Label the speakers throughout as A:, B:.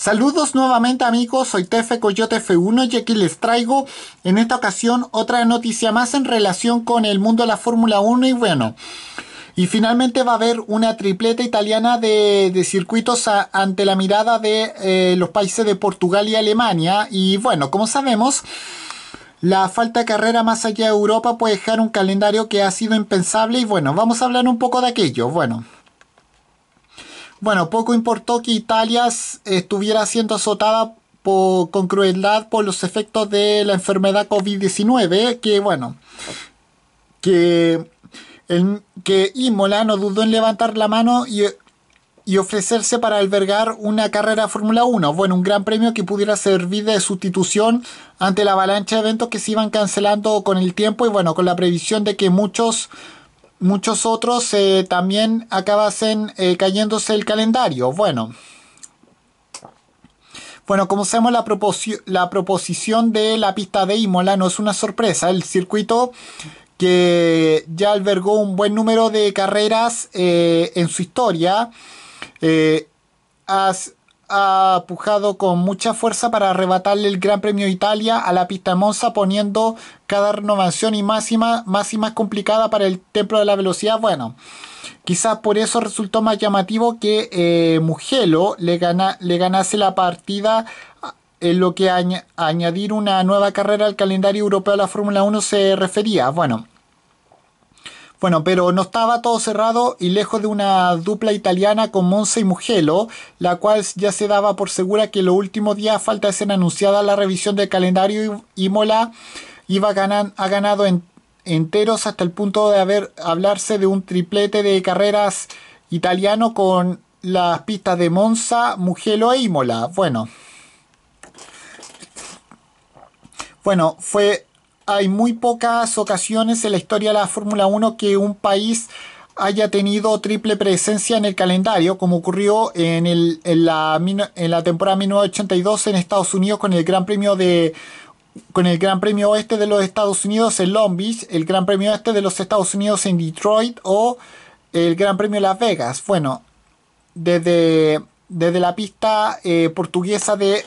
A: Saludos nuevamente amigos, soy Tefe Coyote F1 y aquí les traigo en esta ocasión otra noticia más en relación con el mundo de la Fórmula 1 y bueno, y finalmente va a haber una tripleta italiana de, circuitos ante la mirada de eh, los países de Portugal y Alemania y bueno, como sabemos... La falta de carrera más allá de Europa puede dejar un calendario que ha sido impensable y bueno, vamos a hablar un poco de aquello. Bueno, bueno, poco importó que Italia estuviera siendo azotada con crueldad por los efectos de la enfermedad COVID-19, que bueno, que, que Imola no dudó en levantar la mano y, y ofrecerse para albergar una carrera Fórmula 1, bueno, un gran premio que pudiera servir de sustitución ante la avalancha de eventos que se iban cancelando con el tiempo y bueno, con la previsión de que muchos Muchos otros eh, también acabasen eh, cayéndose el calendario. Bueno, bueno, como sabemos, la, proposición de la pista de Imola no es una sorpresa. El circuito que ya albergó un buen número de carreras eh, en su historia, ha pujado con mucha fuerza para arrebatarle el Gran Premio de Italia a la pista Monza, poniendo cada renovación y máxima... y más, y más complicada para el templo de la velocidad. Bueno, quizás por eso resultó más llamativo que eh, Mugello le, gana, le ganase la partida en lo que añadir una nueva carrera al calendario europeo de la Fórmula 1 se refería. Bueno, bueno, pero no estaba todo cerrado y lejos de una dupla italiana con Monza y Mugello, la cual ya se daba por segura que los últimos días falta de ser anunciada la revisión del calendario y Mola iba ha ganado enteros hasta el punto de haber hablarse de un triplete de carreras italiano con las pistas de Monza, Mugello e Imola. Bueno. Bueno, fue hay muy pocas ocasiones en la historia de la Fórmula 1 que un país haya tenido triple presencia en el calendario, como ocurrió en, la, temporada 1982 en Estados Unidos con el Gran Premio de con el Gran Premio Oeste de los Estados Unidos en Long Beach, el Gran Premio Oeste de los Estados Unidos en Detroit o el Gran Premio Las Vegas. Bueno, desde, desde la pista eh, portuguesa de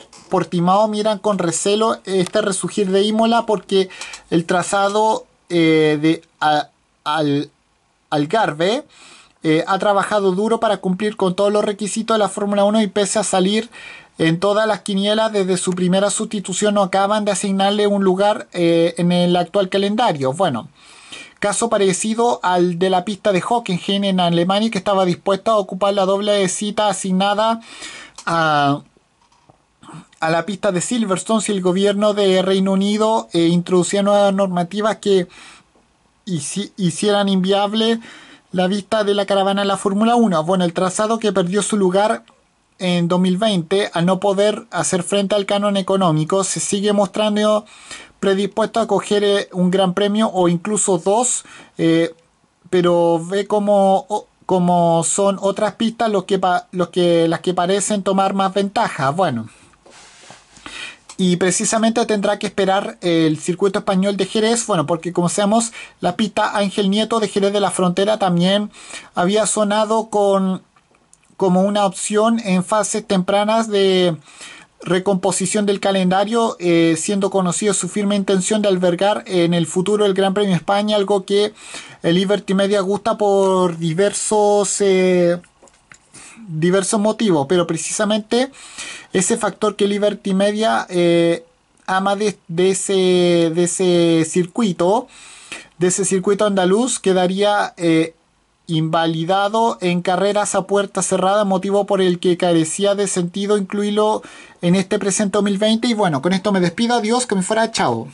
A: Timao miran con recelo este resurgir de Imola porque el trazado eh, de al, Algarve eh, ha trabajado duro para cumplir con todos los requisitos de la Fórmula 1 y pese a salir en todas las quinielas desde su primera sustitución no acaban de asignarle un lugar eh, en el actual calendario. Bueno, caso parecido al de la pista de Hockenheim en Alemania que estaba dispuesta a ocupar la doble cita asignada a a la pista de Silverstone si el gobierno de Reino Unido eh, introducía nuevas normativas que hicieran inviable la vista de la caravana en la Fórmula 1. Bueno, el trazado que perdió su lugar en 2020 al no poder hacer frente al canon económico se sigue mostrando predispuesto a coger eh, un gran premio o incluso dos, eh, pero ve como, como son otras pistas los que, los que, las que parecen tomar más ventaja. Bueno y precisamente tendrá que esperar el circuito español de Jerez, bueno, porque como seamos, la pista Ángel Nieto de Jerez de la Frontera también había sonado con como una opción en fases tempranas de recomposición del calendario, eh, siendo conocido su firme intención de albergar en el futuro el Gran Premio España, algo que el Liberty Media gusta por diversos... Eh, diversos motivos, pero precisamente ese factor que Liberty Media eh, ama de, ese, ese circuito, de ese circuito andaluz, quedaría eh, invalidado en carreras a puerta cerrada, motivo por el que carecía de sentido incluirlo en este presente 2020. Y bueno, con esto me despido, adiós, que me fuera, chao.